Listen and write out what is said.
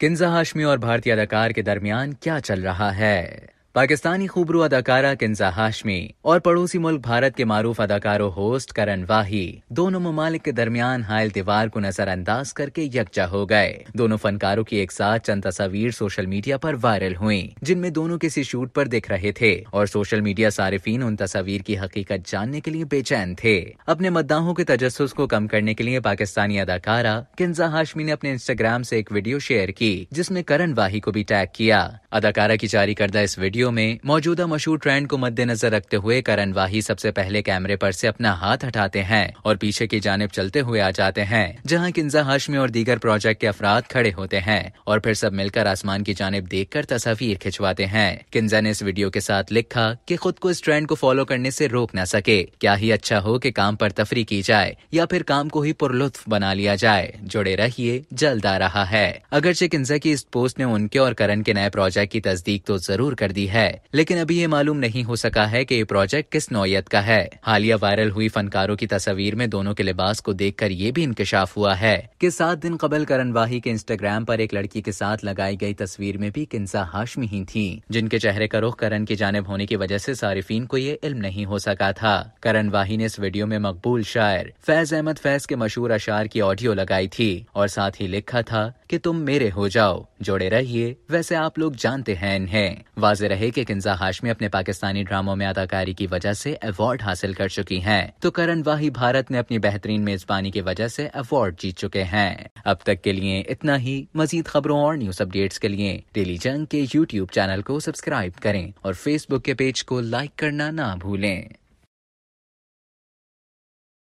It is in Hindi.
किन्जा हाशमी और भारतीय अदाकार के दरमियान क्या चल रहा है पाकिस्तानी खूबरू अदाकारा किन्जा हाशमी और पड़ोसी मुल्क भारत के मारूफ अदाकारों होस्ट करण वाही दोनों ममालिक के दरमियान हायल दीवार को नजरअंदाज करके यकजा हो गए दोनों फनकारों की एक साथ चंद तस्वीर सोशल मीडिया पर वायरल हुई जिनमें दोनों किसी शूट पर दिख रहे थे और सोशल मीडिया सार्फिन उन तस्वीर की हकीकत जानने के लिए बेचैन थे अपने मद्दाहों के तजस को कम करने के लिए पाकिस्तानी अदाकारा किन्जा हाशमी ने अपने इंस्टाग्राम से एक वीडियो शेयर की जिसमें करण वाही को भी टैग किया अदाकारा की जारी करदा इस वीडियो में मौजूदा मशहूर ट्रेंड को मद्देनजर रखते हुए करण वाही सबसे पहले कैमरे पर से अपना हाथ हटाते हैं और पीछे की जानब चलते हुए आ जाते हैं जहां किन्जा हाशमी और दीगर प्रोजेक्ट के अफराद खड़े होते हैं और फिर सब मिलकर आसमान की जानब देख कर तस्वीर खिंचवाते हैं किन्जा ने इस वीडियो के साथ लिखा की खुद को इस ट्रेंड को फॉलो करने ऐसी रोक न सके क्या ही अच्छा हो की काम आरोप तफरी की जाए या फिर काम को ही पुरलुत्फ बना लिया जाए जुड़े रहिए जल्द आ रहा है अगरचे किन्जा की इस पोस्ट ने उनके और करण के नए प्रोजेक्ट प्रोजेक्ट की तस्दीक तो जरूर कर दी है लेकिन अभी ये मालूम नहीं हो सका है कि ये प्रोजेक्ट किस नौयत का है हालिया वायरल हुई फनकारों की तस्वीर में दोनों के लिबास को देख कर ये भी इंकशाफ हुआ है की सात दिन कबल करण वाही के इंस्टाग्राम आरोप एक लड़की के साथ लगाई गई तस्वीर में भी किन्सा हाशमी ही थी जिनके चेहरे का रुख करण की जानब होने की वजह ऐसी सारिफिन को ये इल्म नहीं हो सका था करण वाही ने इस वीडियो में मकबूल शायर फैज अहमद फैज के मशहूर अशार की ऑडियो लगाई थी और साथ ही लिखा था कि तुम मेरे हो जाओ जोड़े रहिए वैसे आप लोग जानते हैं इन्हें वाजे रहे कि किन्जा हाशमी अपने पाकिस्तानी ड्रामों में अदाकारी की वजह से अवार्ड हासिल कर चुकी हैं तो करण वाही भारत में अपनी बेहतरीन मेजबानी की वजह से अवार्ड जीत चुके हैं अब तक के लिए इतना ही मजीद खबरों और न्यूज अपडेट्स के लिए डेली जंग के यूट्यूब चैनल को सब्सक्राइब करें और फेसबुक के पेज को लाइक करना ना भूलें